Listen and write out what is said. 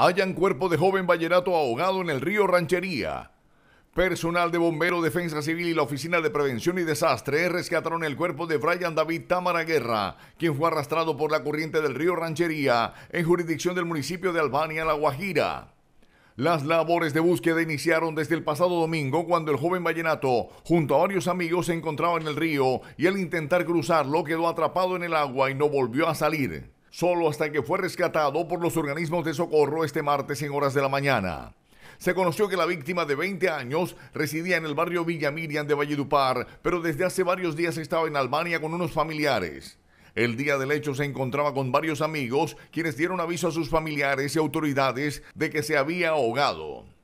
hallan cuerpo de joven vallenato ahogado en el río Ranchería. Personal de bombero, defensa civil y la Oficina de Prevención y Desastre rescataron el cuerpo de Brian David Tamara Guerra, quien fue arrastrado por la corriente del río Ranchería en jurisdicción del municipio de Albania, La Guajira. Las labores de búsqueda iniciaron desde el pasado domingo cuando el joven vallenato junto a varios amigos se encontraba en el río y al intentar cruzarlo quedó atrapado en el agua y no volvió a salir solo hasta que fue rescatado por los organismos de socorro este martes en horas de la mañana. Se conoció que la víctima de 20 años residía en el barrio Villa Miriam de Valledupar, pero desde hace varios días estaba en Albania con unos familiares. El día del hecho se encontraba con varios amigos, quienes dieron aviso a sus familiares y autoridades de que se había ahogado.